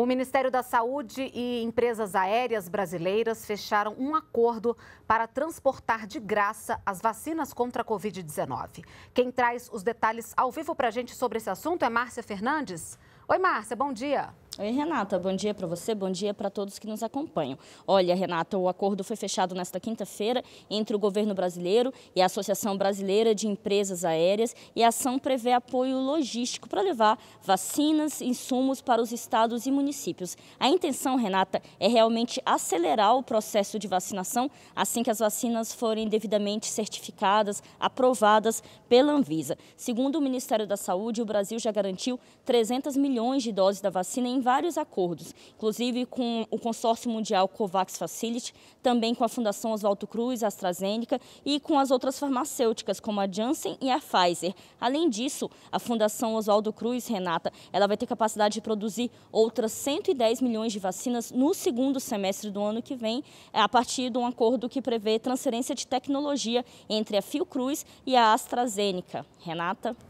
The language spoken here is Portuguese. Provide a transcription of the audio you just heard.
O Ministério da Saúde e empresas aéreas brasileiras fecharam um acordo para transportar de graça as vacinas contra a Covid-19. Quem traz os detalhes ao vivo para a gente sobre esse assunto é Márcia Fernandes. Oi, Márcia, bom dia. Oi, Renata. Bom dia para você, bom dia para todos que nos acompanham. Olha, Renata, o acordo foi fechado nesta quinta-feira entre o governo brasileiro e a Associação Brasileira de Empresas Aéreas e a ação prevê apoio logístico para levar vacinas e insumos para os estados e municípios. A intenção, Renata, é realmente acelerar o processo de vacinação assim que as vacinas forem devidamente certificadas, aprovadas pela Anvisa. Segundo o Ministério da Saúde, o Brasil já garantiu 300 milhões de doses da vacina em vários acordos, inclusive com o consórcio mundial COVAX Facility, também com a Fundação Oswaldo Cruz, AstraZeneca e com as outras farmacêuticas, como a Janssen e a Pfizer. Além disso, a Fundação Oswaldo Cruz, Renata, ela vai ter capacidade de produzir outras 110 milhões de vacinas no segundo semestre do ano que vem, a partir de um acordo que prevê transferência de tecnologia entre a Fiocruz e a AstraZeneca. Renata?